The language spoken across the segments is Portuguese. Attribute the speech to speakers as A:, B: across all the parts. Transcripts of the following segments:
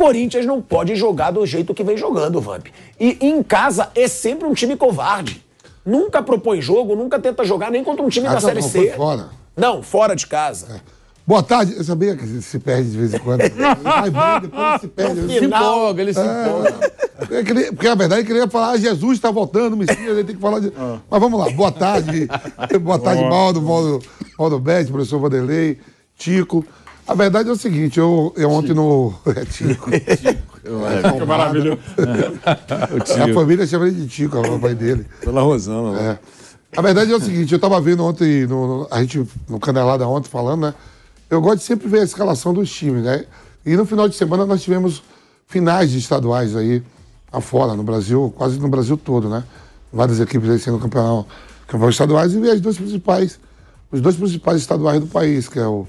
A: Corinthians não pode jogar do jeito que vem jogando, Vamp. E em casa é sempre um time covarde. Nunca propõe jogo, nunca tenta jogar nem contra um time ah, da não, Série não, C. Fora. Não, fora de casa. É.
B: Boa tarde. Eu sabia que se perde de vez em quando. Vai bem,
A: depois
C: se perde. Ele se empolga, ele se é. empolga.
B: É, queria, porque, na verdade, ele queria falar, ah, Jesus está voltando, Messias, ele tem que falar de... Ah. Mas vamos lá. Boa tarde. Boa tarde, Maldo, Maldo, Maldo Bete, professor Vanderlei, Tico. A verdade é o seguinte, eu, eu ontem no. É Tico. É Tico. É, é maravilhoso. É a família chama ele de Tico, o pai dele. Pela Rosana. Né? É. A verdade é o seguinte, eu estava vendo ontem, no, a gente no Canelada ontem falando, né? Eu gosto de sempre ver a escalação dos times, né? E no final de semana nós tivemos finais de estaduais aí afora, no Brasil, quase no Brasil todo, né? Várias equipes aí sendo campeão, campeão estaduais e as duas principais, os dois principais estaduais do país, que é o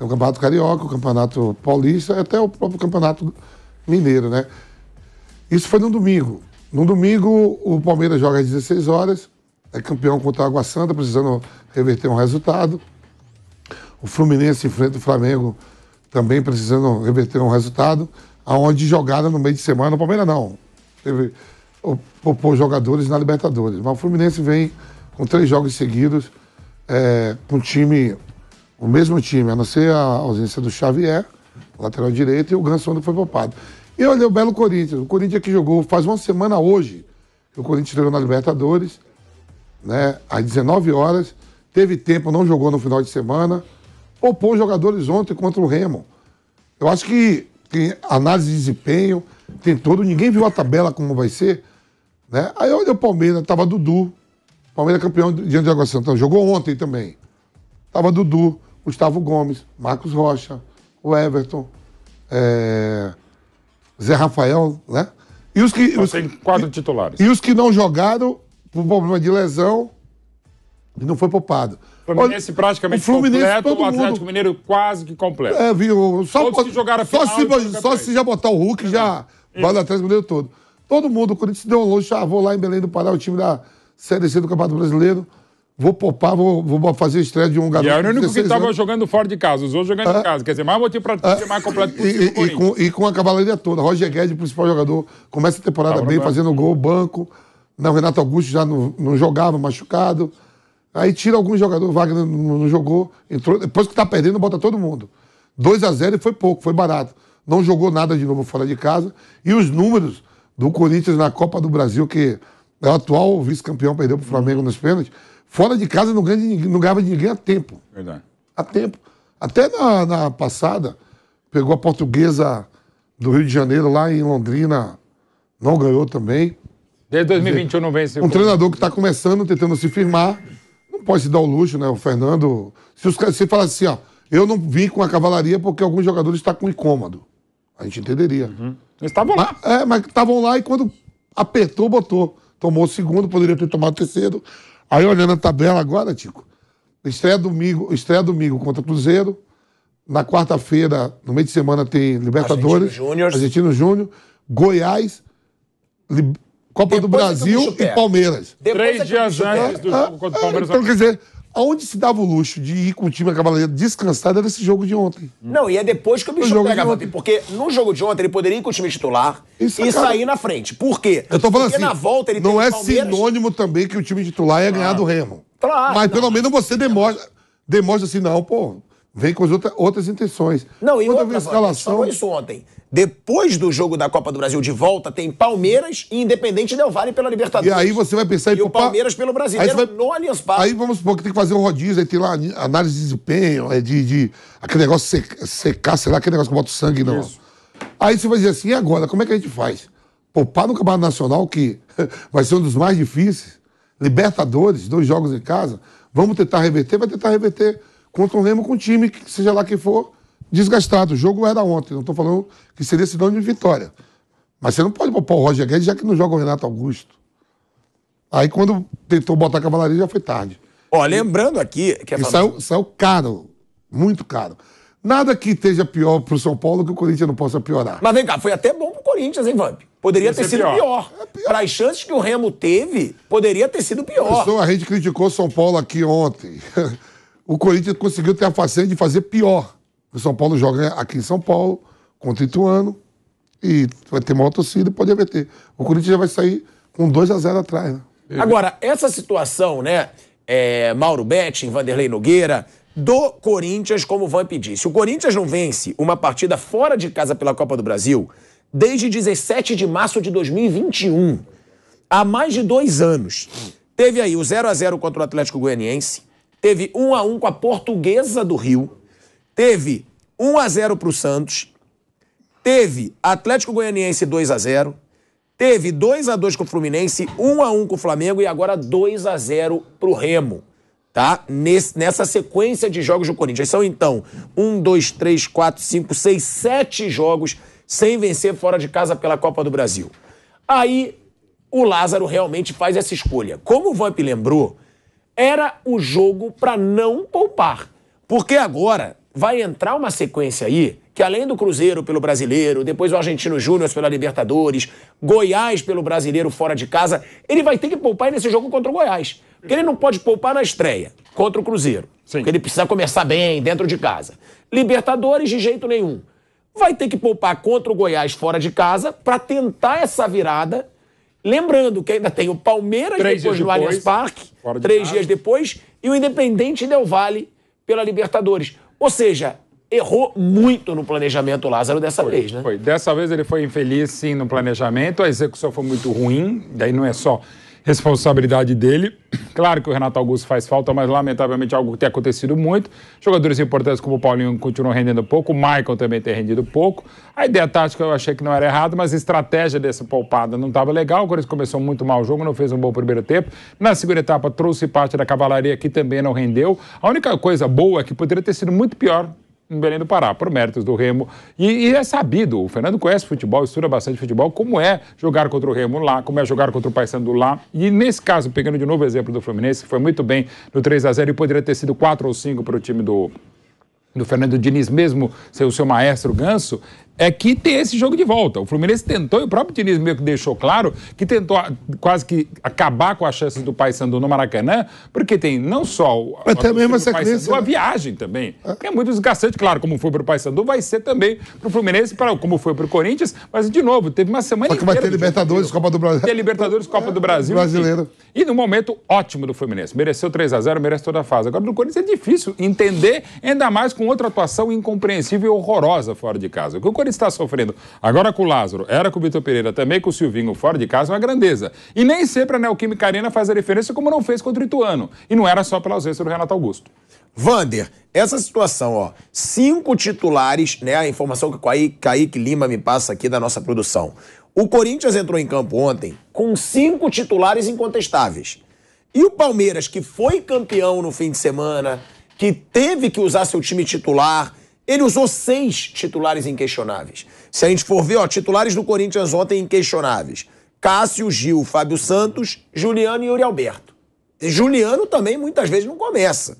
B: é o Campeonato Carioca, o Campeonato Paulista e até o próprio Campeonato Mineiro, né? Isso foi no domingo. No domingo, o Palmeiras joga às 16 horas, é campeão contra a Água Santa, precisando reverter um resultado. O Fluminense enfrenta o Flamengo, também precisando reverter um resultado, aonde jogada no meio de semana, o Palmeiras não. Teve opôs jogadores na Libertadores. Mas o Fluminense vem com três jogos seguidos, é, com um time o mesmo time, a não ser a ausência do Xavier, lateral direito, e o onde foi poupado. E olha o belo Corinthians. O Corinthians que jogou faz uma semana hoje, que o Corinthians jogou na Libertadores, né, às 19 horas. Teve tempo, não jogou no final de semana. Poupou jogadores ontem contra o Remo. Eu acho que tem análise de desempenho, tem todo. Ninguém viu a tabela como vai ser. Né? Aí olha o Palmeiras, tava Dudu. Palmeiras campeão diante de Água Santa. Jogou ontem também. Tava Dudu. Gustavo Gomes, Marcos Rocha, o Everton, é, Zé Rafael, né? E os que. Só os, tem quatro titulares. E os que não jogaram por problema de lesão e não foi poupado. Fluminense praticamente o Fluminense, completo, o Atlético mundo.
D: Mineiro quase que completo. É, viu? Só, Todos que jogaram a final, se, só
B: se já botar o Hulk, já vai o Atlético Mineiro todo. Todo mundo, o Corinthians deu um longe, já vou lá em Belém do Pará, o time da Série C do Campeonato Brasileiro vou poupar, vou, vou fazer estreia de um garoto. E era é o único que estava
D: jogando fora de casa, os outros jogando ah, em casa. Quer dizer, mais motivo para ah, ser mais completo possível.
B: E, e, com, e com a cavalaria toda. Roger Guedes, principal jogador, começa a temporada bem, fazendo gol, banco. Não, Renato Augusto já não, não jogava, machucado. Aí tira algum jogador, Wagner não, não jogou. Entrou, depois que está perdendo, bota todo mundo. 2 a 0 foi pouco, foi barato. Não jogou nada de novo fora de casa. E os números do Corinthians na Copa do Brasil, que é o atual vice-campeão, perdeu para o Flamengo uhum. nos pênaltis Fora de casa não, ganha de, não ganhava de ninguém a tempo. Verdade. A tempo. Até na, na, passada, pegou a portuguesa do Rio de Janeiro, lá em Londrina, não ganhou também.
D: Desde 2021 não vence. Um
B: treinador que está começando, tentando se firmar, não pode se dar o luxo, né? O Fernando. Se, os, se fala assim, ó, eu não vim com a cavalaria porque alguns jogadores estão tá com incômodo. A gente entenderia. Uhum. Eles estavam lá. Mas, é, mas estavam lá e quando apertou, botou. Tomou o segundo, poderia ter tomado o terceiro. Aí olhando a tabela agora, Tico, estreia domingo, estreia domingo contra Cruzeiro. Na quarta-feira, no meio de semana, tem Libertadores, Argentino Júnior, Argentino Júnior Goiás, Li... Copa Depois do Brasil e Palmeiras. Depois Três é dias antes do jogo ah, contra o ah, Palmeiras. Então, quer dizer, Aonde se dava o luxo de ir com o time cavaleiro descansado era esse jogo de ontem. Não, e é depois que o bicho jogo pega, ontem. porque no jogo de
A: ontem ele poderia ir com o time titular Isso, é e sair na frente.
B: Por quê? Eu tô falando porque assim, na volta ele não é Palmeiras... sinônimo também que o time titular ia ah. ganhar do Remo. Claro. Mas não. pelo menos você demonstra, demonstra assim, não, pô, Vem com outra, outras intenções. Não, e Quando outra, escalação... falou isso
A: ontem. Depois do jogo da Copa do Brasil de volta, tem Palmeiras e Independente Del Vale pela Libertadores. E aí você vai pensar... E o Palmeiras pelo Brasileiro vai...
B: no Allianz Parque. Aí vamos supor que tem que fazer um rodízio, aí tem lá análise de desempenho, é de, de, aquele negócio secar, sei lá, aquele negócio que bota o sangue. Não. Aí você vai dizer assim, e agora? Como é que a gente faz? Poupar no Campeonato Nacional, que vai ser um dos mais difíceis. Libertadores, dois jogos em casa. Vamos tentar reverter? Vai tentar reverter contra o Remo com um time, que, seja lá quem for, desgastado. O jogo era ontem, não estou falando que seria sinal de vitória. Mas você não pode poupar o Roger Guedes, já que não joga o Renato Augusto. Aí quando tentou botar a cavalaria, já foi tarde. Ó, lembrando
A: aqui... Que essa... saiu,
B: saiu caro, muito caro. Nada que esteja pior para o São Paulo que o Corinthians não possa piorar.
A: Mas vem cá, foi até bom para o Corinthians, hein, Vamp? Poderia ter sido pior. É Para as chances que o Remo teve, poderia ter sido pior. Pessoa,
B: a gente criticou São Paulo aqui ontem. o Corinthians conseguiu ter a façanha de fazer pior. O São Paulo joga aqui em São Paulo, contra o Ituano, e vai ter maior torcida e pode haver. O Corinthians já vai sair com 2 a 0 atrás. Né?
A: Agora, essa situação, né? É, Mauro Betting, Vanderlei Nogueira, do Corinthians, como o Vamp disse. O Corinthians não vence uma partida fora de casa pela Copa do Brasil desde 17 de março de 2021. Há mais de dois anos. Teve aí o 0 a 0 contra o Atlético Goianiense, teve 1 a 1 com a Portuguesa do Rio, teve 1 a 0 para o Santos, teve Atlético Goianiense 2 a 0, teve 2 a 2 com o Fluminense, 1 a 1 com o Flamengo e agora 2 a 0 para o Remo. Tá? nessa sequência de jogos do Corinthians. São então 1, 2, 3, 4, 5, 6, 7 jogos sem vencer fora de casa pela Copa do Brasil. Aí o Lázaro realmente faz essa escolha. Como o Vamp lembrou, era o jogo para não poupar. Porque agora vai entrar uma sequência aí que além do Cruzeiro pelo Brasileiro, depois o Argentino Júnior pela Libertadores, Goiás pelo Brasileiro fora de casa, ele vai ter que poupar nesse jogo contra o Goiás. Porque ele não pode poupar na estreia contra o Cruzeiro. Sim. Porque ele precisa começar bem dentro de casa. Libertadores de jeito nenhum. Vai ter que poupar contra o Goiás fora de casa para tentar essa virada Lembrando que ainda tem o Palmeiras três depois do Allianz Parque, três dias depois, e o Independente Del Vale pela Libertadores. Ou seja,
D: errou muito no planejamento Lázaro dessa foi, vez, né? Foi. Dessa vez ele foi infeliz, sim, no planejamento, a execução foi muito ruim, daí não é só responsabilidade dele. Claro que o Renato Augusto faz falta, mas lamentavelmente algo tem acontecido muito. Jogadores importantes como o Paulinho continuam rendendo pouco, o Michael também tem rendido pouco. A ideia tática eu achei que não era errada, mas a estratégia dessa poupada não estava legal. O Corinthians começou muito mal o jogo, não fez um bom primeiro tempo. Na segunda etapa trouxe parte da cavalaria que também não rendeu. A única coisa boa é que poderia ter sido muito pior em Belém do Pará, por méritos do Remo. E, e, é sabido, o Fernando conhece futebol, estuda bastante futebol, como é jogar contra o Remo lá, como é jogar contra o Paysandu lá. E nesse caso, pegando de novo o exemplo do Fluminense, que foi muito bem no 3 a 0 e poderia ter sido 4 ou 5 para o time do, do Fernando Diniz, mesmo ser o seu maestro ganso, é que tem esse jogo de volta. O Fluminense tentou, e o próprio Diniz meio que deixou claro, que tentou quase que acabar com as chances do Paysandu no Maracanã, porque tem não só o, Mas a, também uma a né? viagem também, ah. que é muito desgastante. Claro, como foi para o Paysandu, vai ser também para o Fluminense, pra, como foi para o Corinthians, mas de novo, teve uma semana Porque inteira. vai ter Libertadores, Copa do Brasil. Ter Libertadores, Copa do Brasil. Brasileiro. E, e no momento ótimo do Fluminense. Mereceu 3 a 0 merece toda a fase. Agora, no Corinthians é difícil entender, ainda mais com outra atuação incompreensível e horrorosa fora de casa. O que o está sofrendo agora com o Lázaro, era com o Vitor Pereira, também com o Silvinho fora de casa, é uma grandeza. E nem sempre a Neoquímica Arena faz a diferença como não fez contra o Ituano. E não era só pela ausência do Renato Augusto. Vander,
A: essa situação, ó, cinco titulares, né? A informação que o Kaique Lima me passa aqui da nossa produção. O Corinthians entrou em campo ontem com cinco titulares incontestáveis. E o Palmeiras, que foi campeão no fim de semana, que teve que usar seu time titular, ele usou seis titulares inquestionáveis. Se a gente for ver, ó, titulares do Corinthians ontem inquestionáveis. Cássio, Gil, Fábio Santos, Juliano e Yuri Alberto. E Juliano também muitas vezes não começa.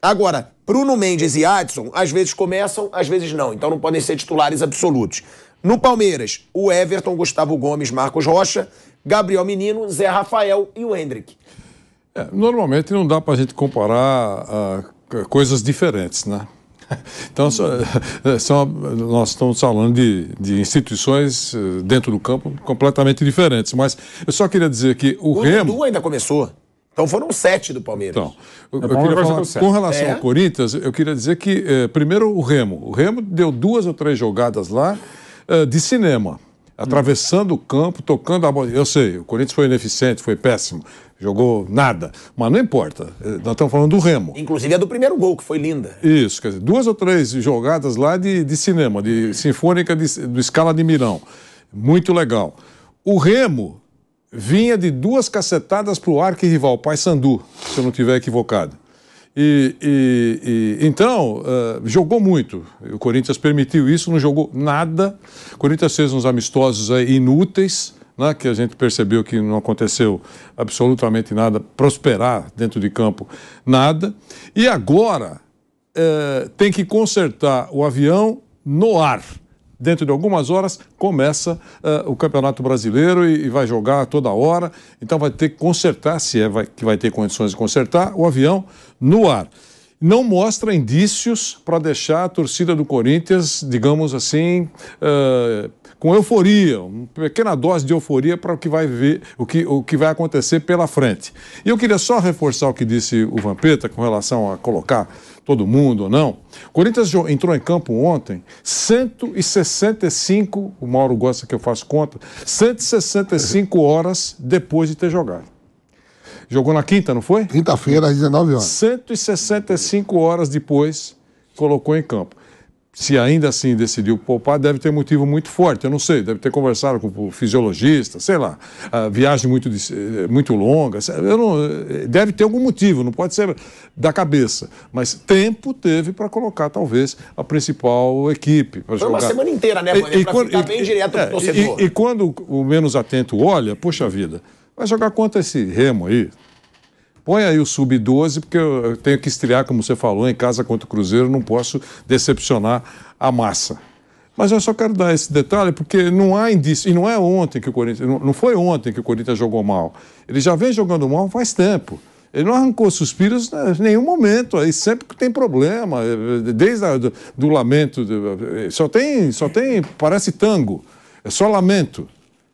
A: Agora, Bruno Mendes e Adson, às vezes começam, às vezes não. Então não podem ser titulares absolutos. No Palmeiras, o Everton, Gustavo Gomes, Marcos Rocha, Gabriel Menino, Zé Rafael e o
E: Hendrick. É, normalmente não dá para a gente comparar uh, coisas diferentes, né? Então, é, são, nós estamos falando de, de, instituições eh, dentro do campo completamente diferentes. Mas eu só queria dizer que o, o Remo. ainda começou. Então foram sete do Palmeiras. Então, eu, é eu queria falar, com relação é. ao Corinthians, eu queria dizer que, eh, primeiro, o Remo. O Remo deu duas ou três jogadas lá eh, de cinema atravessando o campo, tocando a bola. Eu sei, o Corinthians foi ineficiente, foi péssimo, jogou nada, mas não importa. Eh, nós estamos falando do Remo. Inclusive é do primeiro gol, que foi linda. Isso, quer dizer, duas ou três jogadas lá de, de cinema, de sinfônica de, do Escala de Mirão. Muito legal. O Remo vinha de duas cacetadas para o arquirrival, sandu se eu não estiver equivocado. E, e, e, então, uh, jogou muito. O Corinthians permitiu isso, não jogou nada. O Corinthians fez uns amistosos inúteis, né, que a gente percebeu que não aconteceu absolutamente nada, prosperar dentro de campo, nada. E agora uh, tem que consertar o avião no ar dentro de algumas horas, começa uh, o Campeonato Brasileiro e, e, vai jogar toda hora. Então vai ter que consertar, se é vai, que vai ter condições de consertar, o avião no ar não mostra indícios para deixar a torcida do Corinthians, digamos assim, uh, com euforia, uma pequena dose de euforia para o que vai ver, o que, o que vai acontecer pela frente. E eu queria só reforçar o que disse o Vampeta com relação a colocar todo mundo ou não. O Corinthians entrou em campo ontem 165, o Mauro gosta que eu faça conta, 165 horas depois de ter jogado. Jogou na quinta, não foi?
B: Quinta-feira, às 19 horas.
E: 165 horas depois, colocou em campo. Se ainda assim decidiu poupar, deve ter motivo muito forte. Eu não sei, deve ter conversado com o fisiologista, sei lá, viagem muito, eh, muito longa. Não, eh, deve ter algum motivo, não pode ser da cabeça. Mas tempo teve para colocar, talvez, a principal equipe. Foi jogar. uma semana inteira, né, é Para ficar e, bem e, direto é, pro torcedor. E, e quando o menos atento olha, poxa vida, Vai jogar contra esse Remo aí. Põe aí o sub-12, porque eu tenho que estrear, como você falou, em casa contra o Cruzeiro, não posso decepcionar a massa. Mas eu só quero dar esse detalhe porque não há indício, e não é ontem que o Corinthians, não foi ontem que o Corinthians jogou mal. Ele já vem jogando mal faz tempo. Ele não arrancou suspiros né, em nenhum momento, aí sempre que tem problema, eh, eh, desde a, do, do lamento, eh, só tem, só tem, parece tango, é só lamento.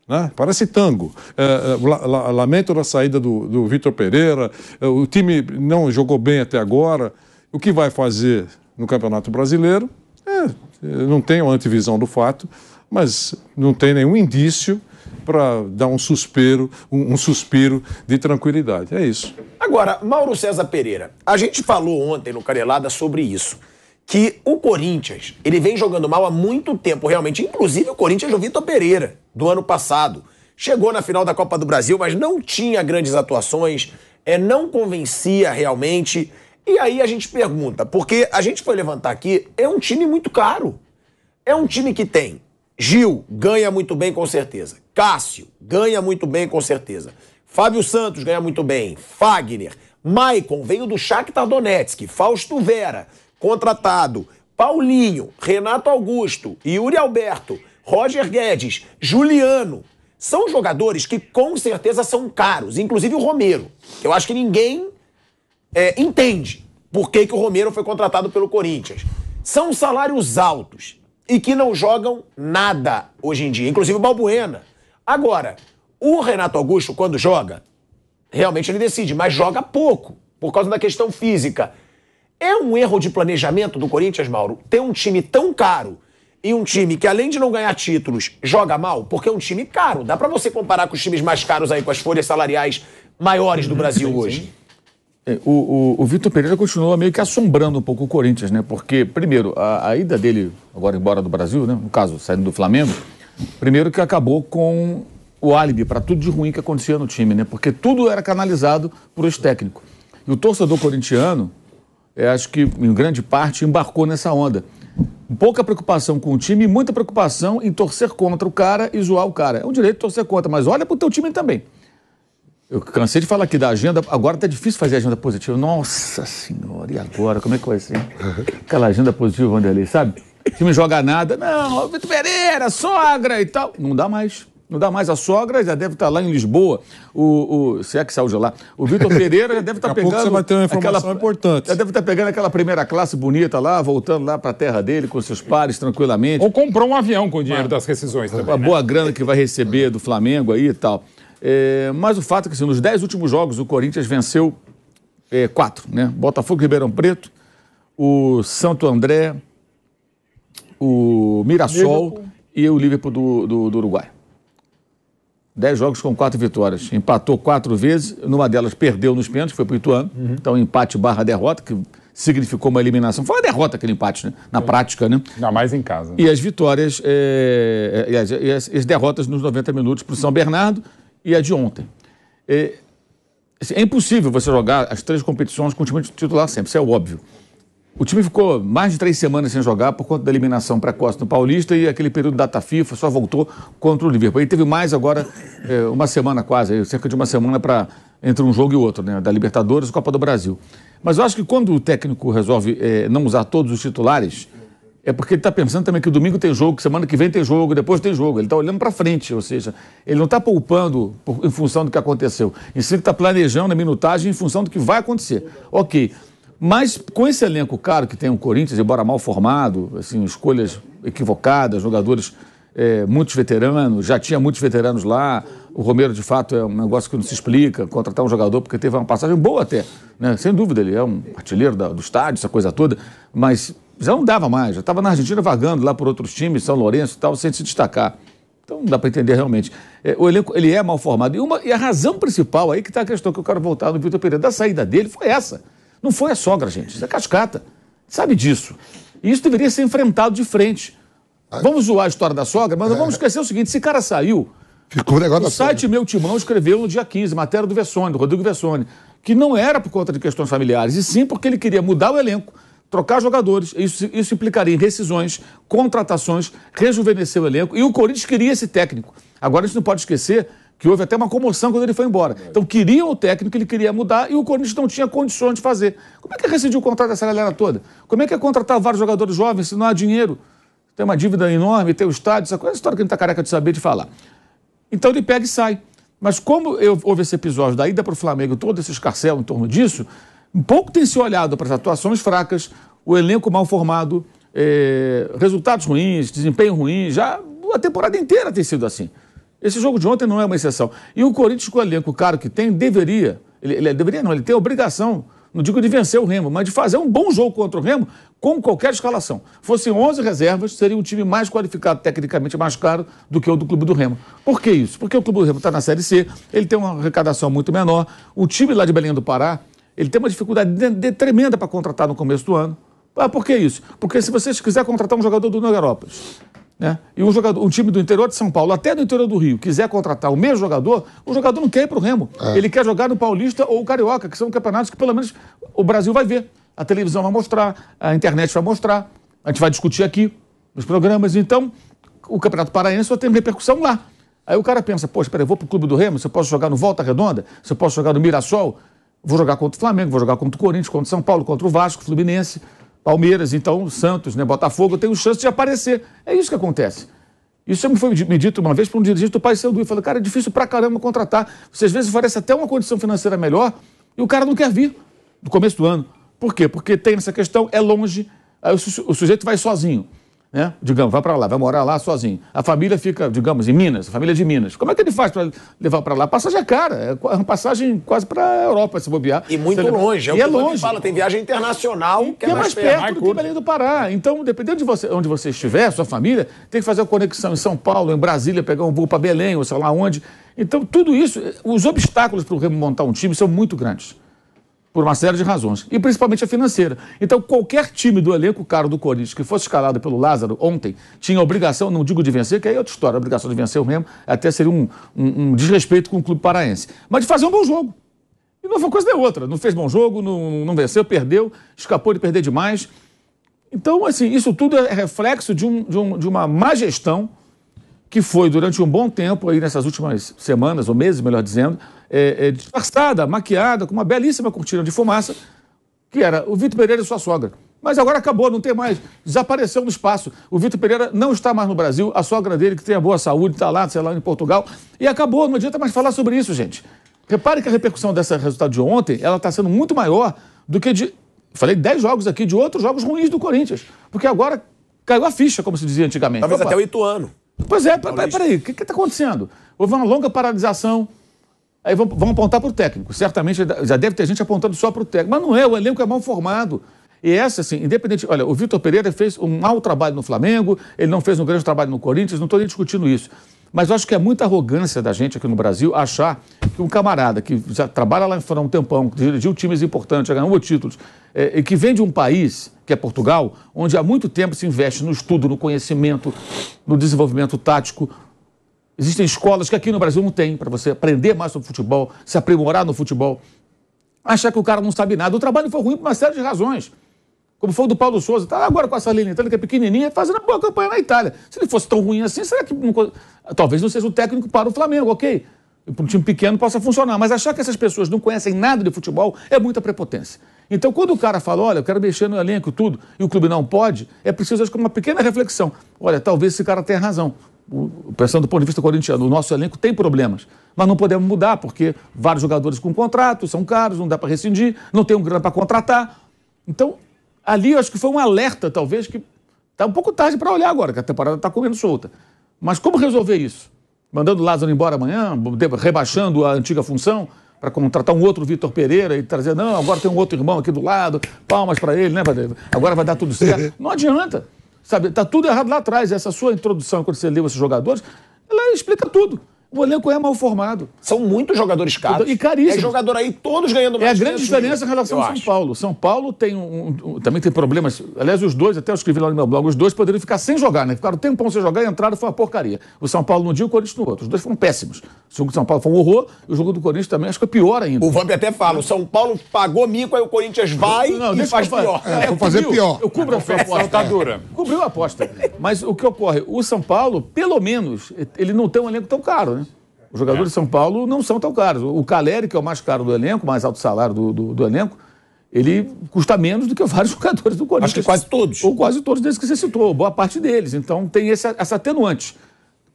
E: Né? Parece tango. É, é, lamento da saída do, do Vitor Pereira. É, o time não jogou bem até agora. O que vai fazer no Campeonato Brasileiro? É, não tenho antevisão do fato, mas não tem nenhum indício para dar um suspiro, um, um, suspiro de tranquilidade. É isso.
A: Agora, Mauro César Pereira, a gente falou ontem no Carelada sobre isso que o Corinthians, ele vem jogando mal há muito tempo, realmente, inclusive o Corinthians do Vitor Pereira, do ano passado. Chegou na final da Copa do Brasil, mas não tinha grandes atuações, é, não convencia realmente. E aí a gente pergunta, porque a gente foi levantar aqui, é um time muito caro. É um time que tem Gil, ganha muito bem com certeza. Cássio, ganha muito bem com certeza. Fábio Santos ganha muito bem. Fagner, Maicon veio do Shakhtar Donetsk, Fausto Vera, contratado Paulinho, Renato Augusto, Yuri Alberto, Roger Guedes, Juliano. São jogadores que com certeza são caros, inclusive o Romero. Eu acho que ninguém é, entende por que, que o Romero foi contratado pelo Corinthians. São salários altos e que não jogam nada hoje em dia, inclusive o Balbuena. Agora, o Renato Augusto, quando joga, realmente ele decide, mas joga pouco, por causa da questão física. É um erro de planejamento do Corinthians, Mauro, ter um time tão caro e um time que, além de não ganhar títulos, joga mal, porque é um time caro. Dá para você comparar com os times mais caros aí, com as folhas salariais maiores
C: do Brasil sim, hoje. Sim. É, o, o, o Vitor Pereira continua meio que assombrando um pouco o Corinthians, né? Porque, primeiro, a, a, ida dele agora embora do Brasil, né? no caso, saindo do Flamengo, primeiro que acabou com o álibi para tudo de ruim que acontecia no time, né? Porque tudo era canalizado por esse técnico. E o torcedor corintiano, é, acho que em grande parte embarcou nessa onda. Pouca preocupação com o time, muita preocupação em torcer contra o cara e zoar o cara. É um direito torcer contra, mas olha pro teu time também. Eu cansei de falar aqui da agenda, agora tá difícil fazer agenda positiva. Nossa senhora, e agora? Como é que vai ser? Aquela agenda positiva, Vanderlei, sabe? O time joga nada. Não, Vitor Pereira, sogra e tal. Não dá mais não dá mais. A sogra já deve estar tá lá em Lisboa. O, o, se é que saiu de lá. O Vitor Pereira já deve estar tá pegando. Pouco você vai ter uma informação aquela, importante. Já deve estar tá pegando aquela primeira classe bonita lá, voltando lá para a terra dele com seus pares tranquilamente. Ou comprou um avião com o dinheiro das rescisões também. Uma né? boa grana que vai receber do Flamengo aí e tal. É, mas o fato é que assim, nos dez últimos jogos o Corinthians venceu é, quatro, né? Botafogo Ribeirão Preto, o Santo André, o Mirassol Liverpool. e o Liverpool do, do, do Uruguai. 10 jogos com 4 vitórias. Empatou 4 vezes, numa delas perdeu nos pênaltis, foi para o Ituano. Uhum. Então, empate barra derrota, que significou uma eliminação. Foi uma derrota aquele empate, né? Na prática, né? Ainda mais em casa. Né? E as vitórias, é... é e, as, e as, as, derrotas nos 90 minutos para o São Bernardo e a de ontem. É... Assim, é impossível você jogar as três competições com o time titular sempre, isso é óbvio. O time ficou mais de três semanas sem jogar por conta da eliminação precoce no Paulista e aquele período da data FIFA só voltou contra o Liverpool. E teve mais agora, é, uma semana quase, cerca de uma semana para entre um jogo e outro, né? Da Libertadores e Copa do Brasil. Mas eu acho que quando o técnico resolve é, não usar todos os titulares, é porque ele está pensando também que domingo tem jogo, que semana que vem tem jogo, depois tem jogo. Ele está olhando para frente, ou seja, ele não está poupando por, em função do que aconteceu. Ele está planejando a minutagem em função do que vai acontecer. Ok. Mas com esse elenco caro que tem o Corinthians, embora mal formado, assim, escolhas equivocadas, jogadores, é, muitos veteranos, já tinha muitos veteranos lá. O Romero, de fato, é um negócio que não se explica, contratar um jogador porque teve uma passagem boa até, né? Sem dúvida, ele é um artilheiro da, do estádio, essa coisa toda, mas já não dava mais, já estava na Argentina vagando lá por outros times, São Lourenço e tal, sem se destacar. Então não dá para entender realmente. É, o elenco ele é mal formado. E, uma, e a razão principal aí que está a questão que eu quero voltar no Vitor Pereira, da saída dele, foi essa. Não foi a sogra, gente. Isso é cascata. Sabe disso. E isso deveria ser enfrentado de frente. Ah. Vamos zoar a história da sogra, mas é. não vamos esquecer o seguinte: esse cara saiu. Ficou o negócio o da site sogra. Meu Timão escreveu no dia 15, matéria do Vessone, do Rodrigo Vessone, que não era por conta de questões familiares, e sim porque ele queria mudar o elenco, trocar jogadores. Isso, isso implicaria em rescisões, contratações, rejuvenescer o elenco. E o Corinthians queria esse técnico. Agora a gente não pode esquecer que houve até uma comoção quando ele foi embora. É. Então queria o técnico, ele queria mudar e o Corinthians não tinha condições de fazer. Como é que é rescindir o contrato dessa galera toda? Como é que é contratar vários jogadores jovens se não há dinheiro? Tem uma dívida enorme, tem o estádio, essa coisa, história que a gente está careca de saber de falar. Então ele pega e sai. Mas como eu, houve esse episódio da ida para o Flamengo, todo esse escarcel em torno disso, pouco tem se olhado para as atuações fracas, o elenco mal formado, é, resultados ruins, desempenho ruim, já a temporada inteira tem sido assim. Esse jogo de ontem não é uma exceção. E o Corinthians, com o elenco caro que tem, deveria, ele, ele é, deveria não, ele tem a obrigação, não digo de vencer o Remo, mas de fazer um bom jogo contra o Remo com qualquer escalação. Fossem 11 reservas, seria um time mais qualificado tecnicamente, mais caro do que o do Clube do Remo. Por que isso? Porque o Clube do Remo está na Série C, ele tem uma arrecadação muito menor, o time lá de Belém do Pará, ele tem uma dificuldade de, de, tremenda para contratar no começo do ano. Ah, por que isso? Porque se você quiser contratar um jogador do Nogueirópolis, né? E um, jogador, um time do interior de São Paulo, até do interior do Rio, quiser contratar o mesmo jogador, o jogador não quer ir para o Remo. É. Ele quer jogar no Paulista ou Carioca, que são campeonatos que pelo menos o Brasil vai ver. A televisão vai mostrar, a internet vai mostrar, a gente vai discutir aqui nos programas. Então, o Campeonato Paraense só tem repercussão lá. Aí o cara pensa, poxa, peraí, eu vou pro clube do Remo, se eu posso jogar no Volta Redonda, se eu posso jogar no Mirassol, vou jogar contra o Flamengo, vou jogar contra o Corinthians, contra o São Paulo, contra o Vasco, Fluminense. Palmeiras, então Santos, né, Botafogo, tem chance de aparecer. É isso que acontece. Isso me foi me dito uma vez por um dirigente do Pai Sandu e falou: cara, é difícil pra caramba contratar. Você às vezes oferece até uma condição financeira melhor e o cara não quer vir no começo do ano. Por quê? Porque tem essa questão, é longe, aí o, su o sujeito vai sozinho. Né? Digamos, vai para lá, vai morar lá sozinho. A família fica, digamos, em Minas, a família é de Minas. Como é que ele faz para levar para lá? Passagem é cara, é, é uma passagem quase para a Europa se bobear. E muito Você longe, é, e é longe. fala, tem viagem internacional e que, é, é mais, mais perto mais do que Belém do Pará. Então, dependendo de você, onde você estiver, sua família, tem que fazer a conexão em São Paulo, em Brasília, pegar um voo para Belém ou sei lá onde. Então, tudo isso, os obstáculos para o Remo montar um time são muito grandes por uma série de razões, e principalmente a financeira. Então, qualquer time do elenco caro do Corinthians que fosse escalado pelo Lázaro ontem tinha obrigação, não digo de vencer, que aí é outra história, a obrigação de vencer o mesmo, até seria um, um, um, desrespeito com o clube paraense, mas de fazer um bom jogo. E não foi coisa nem outra, não fez bom jogo, não, não venceu, perdeu, escapou de perder demais. Então, assim, isso tudo é reflexo de, um, de, um, de uma má gestão que foi durante um bom tempo, aí nessas últimas semanas ou meses, melhor dizendo, é, é, disfarçada, maquiada, com uma belíssima cortina de fumaça, que era o Vitor Pereira e sua sogra. Mas agora acabou, não tem mais. Desapareceu no espaço. O Vitor Pereira não está mais no Brasil, a sogra dele, que tem a boa saúde, está lá, sei lá, em Portugal. E acabou, não adianta mais falar sobre isso, gente. Repare que a repercussão desse resultado de ontem, ela está sendo muito maior do que de... Falei 10 jogos aqui de outros jogos ruins do Corinthians. Porque agora caiu a ficha, como se dizia antigamente. Talvez Opa. até o Ituano. Pois é, peraí, peraí, o que está acontecendo? Houve uma longa paralisação Aí vão, vão apontar para o técnico. Certamente já deve ter gente apontando só para o técnico. Mas não é, o elenco é mal formado. E essa, assim, independente. Olha, o Vitor Pereira fez um mau trabalho no Flamengo, ele não fez um grande trabalho no Corinthians, não estou nem discutindo isso. Mas eu acho que é muita arrogância da gente aqui no Brasil achar que um camarada que já trabalha lá em fora há um tempão, que dirigiu times importantes, já ganhou títulos, é, e que vem de um país, que é Portugal, onde há muito tempo se investe no estudo, no conhecimento, no desenvolvimento tático, Existem escolas que aqui no Brasil não tem, para você aprender mais sobre futebol, se aprimorar no futebol. Achar que o cara não sabe nada. O trabalho foi ruim por uma série de razões. Como foi o do Paulo Souza. Está agora com essa entrando, que é pequenininha, fazendo uma boa campanha na Itália. Se ele fosse tão ruim assim, será que. Talvez não seja o técnico para o Flamengo, ok? Para um time pequeno possa funcionar. Mas achar que essas pessoas não conhecem nada de futebol é muita prepotência. Então, quando o cara fala, olha, eu quero mexer no elenco e tudo, e o clube não pode, é preciso acho, uma pequena reflexão. Olha, talvez esse cara tenha razão pensando do ponto de vista corintiano, o nosso elenco tem problemas, mas não podemos mudar, porque vários jogadores com contrato são caros, não dá para rescindir, não tem um grana para contratar. Então, ali eu acho que foi um alerta, talvez, que está um pouco tarde para olhar agora, que a temporada está comendo solta. Mas como resolver isso? Mandando o Lázaro embora amanhã, rebaixando a antiga função para contratar um outro Vitor Pereira e trazer, não, agora tem um outro irmão aqui do lado, palmas para ele, né, Agora vai dar tudo certo. Não adianta. Sabe, tá tudo errado lá atrás. Essa sua introdução, quando você leu esses jogadores, ela explica tudo. O elenco é mal formado. São muitos jogadores então, caros. E caríssimos. É jogador aí, todos ganhando mais. É a grande diferença em relação ao São acho. Paulo. São Paulo tem um, um, também tem problemas. Aliás, os dois, até eu escrevi lá no meu blog, os dois poderiam ficar sem jogar, né? Ficaram um tempão sem jogar e entrada foi uma porcaria. O São Paulo num dia e o Corinthians no outro. Os dois foram péssimos. O jogo do São Paulo foi um horror e o jogo do Corinthians também acho que é pior ainda. O Vamp até fala: o São Paulo
A: pagou mico, aí o Corinthians vai não, e faz pior. É, é, vou fazer pior. Eu cubro a, a
C: sua aposta. Tá dura. Cobriu a aposta. Mas o que ocorre? O São Paulo, pelo menos, ele não tem um elenco tão caro, né? Os jogadores é. de São Paulo não são tão caros. O Caleri, que é o mais caro do elenco, mais alto salário do, do, do elenco, ele custa menos do que vários jogadores do Corinthians. Acho que quase todos. Ou quase todos desses que você citou, boa parte deles. Então tem essa, essa atenuante.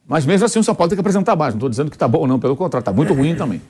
C: Mas mesmo assim o São Paulo tem que apresentar mais. Não estou dizendo que está bom ou não, pelo contrário, está muito ruim também.